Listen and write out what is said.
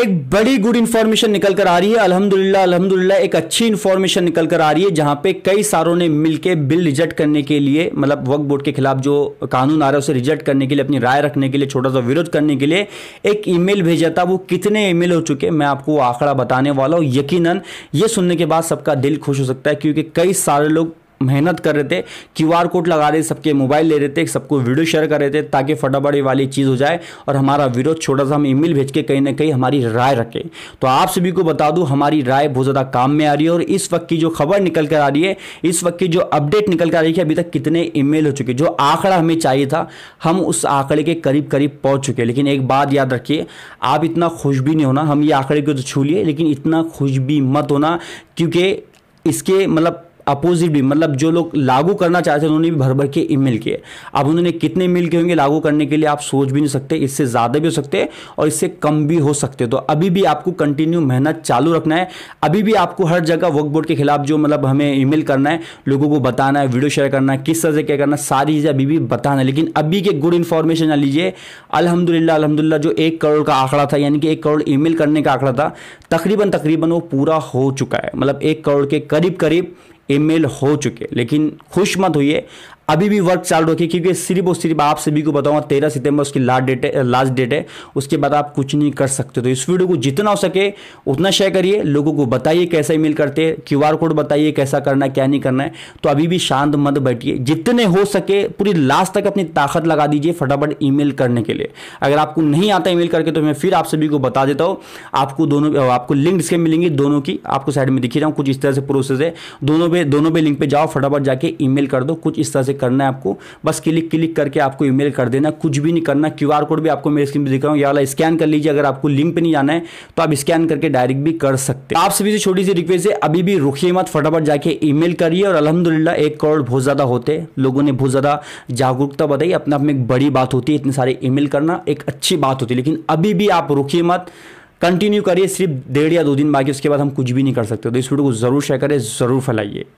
एक बड़ी good information निकल कर आ रही है अल्हम्दुलिल्लाह अल्हम्दुलिल्लाह एक अच्छी इन्फॉर्मेशन निकल कर आ रही है जहां पे कई सारों ने मिलकर बिल रिजेक्ट करने के लिए मतलब वक्त बोर्ड के खिलाफ जो कानून आ रहा है उसे रिजेक्ट करने के लिए अपनी राय रखने के लिए छोटा सा विरोध करने के लिए एक ईमेल भेजा था वो कितने ईमेल हो चुके मैं आपको आंकड़ा बताने वाला हूँ यकीन ये सुनने के बाद सबका दिल खुश हो सकता है क्योंकि कई सारे लोग मेहनत कर रहे थे क्यूआर कोड लगा रहे सबके मोबाइल ले रहे थे सबको वीडियो शेयर कर रहे थे ताकि फटाफट वाली चीज़ हो जाए और हमारा विरोध छोटा सा हम ईमेल भेज के कहीं ना कहीं हमारी राय रखें तो आप सभी को बता दूं हमारी राय बहुत ज़्यादा काम में आ रही है और इस वक्त की जो खबर निकल कर आ रही है इस वक्त की जो अपडेट निकल कर आ रही है अभी तक कितने ई हो चुके जो आंकड़ा हमें चाहिए था हम उस आंकड़े के करीब करीब पहुँच चुके लेकिन एक बात याद रखिए आप इतना खुश भी नहीं होना हम ये आंकड़े को तो छू लिए लेकिन इतना खुश भी मत होना क्योंकि इसके मतलब अपोजिट भी मतलब जो लोग लागू करना चाहते थे उन्होंने भी भर भर के ईमेल किए अब उन्होंने कितने मेल किए होंगे लागू करने के लिए आप सोच भी नहीं सकते इससे ज़्यादा भी हो सकते और इससे कम भी हो सकते तो अभी भी आपको कंटिन्यू मेहनत चालू रखना है अभी भी आपको हर जगह वर्क बोर्ड के खिलाफ जो मतलब हमें ईमेल करना है लोगों को बताना है वीडियो शेयर करना है किस तरह से क्या करना है सारी चीज़ें अभी भी बताना है लेकिन अभी के गुड इन्फॉर्मेशन आ लीजिए अलहमदिल्ला अलहमदिल्ला जो एक करोड़ का आंकड़ा था यानी कि एक करोड़ ईमेल करने का आंकड़ा था तकरीबन तकरीबन वो पूरा हो चुका है मतलब एक करोड़ के करीब करीब एम हो चुके लेकिन खुश मत होइए अभी भी वर्क चालू रखिए क्योंकि सिर्फ और सिर्फ आप सभी को बताऊंगा तेरह सितंबर उसकी लास्ट डेट है लास्ट डेट है उसके बाद आप कुछ नहीं कर सकते तो इस वीडियो को जितना हो सके उतना शेयर करिए लोगों को बताइए कैसे ईमेल करते हैं क्यू कोड बताइए कैसा करना है क्या नहीं करना है तो अभी भी शांत मत बैठिए जितने हो सके पूरी लास्ट तक अपनी ताकत लगा दीजिए फटाफट ई करने के लिए अगर आपको नहीं आता ई करके तो मैं फिर आप सभी को बता देता हूँ आपको दोनों आपको लिंक इसके मिलेंगी दोनों की आपको साइड में दिखी रहा हूँ कुछ इस तरह से प्रोसेस है दोनों पे दोनों पे लिंक पर जाओ फटाफट जाके मेल कर दो कुछ इस तरह से करना है आपको बस क्लिक क्लिक करके आपको ईमेल कर देना कुछ भी नहीं करना क्यू कोड भी आपको मेरे स्क्रीन पर दिख रहा हूँ ये वाला स्कैन कर लीजिए अगर आपको लिंक पर नहीं जाना है तो आप स्कैन करके डायरेक्ट भी कर सकते आप सभी से छोटी सी रिक्वेस्ट है अभी भी रुखिए मत फटाफट जाके ई करिए और अलहमदुल्ला एक करोड़ बहुत ज़्यादा होते लोगों ने बहुत ज़्यादा जागरूकता बताई अपने आप में एक बड़ी बात होती है इतने सारे ई करना एक अच्छी बात होती है लेकिन अभी भी आप रुकिए मत कंटिन्यू करिए सिर्फ डेढ़ या दो दिन बाकी उसके बाद हम कुछ भी नहीं कर सकते तो इस वीडियो को जरूर शेयर करें जरूर फैलाइए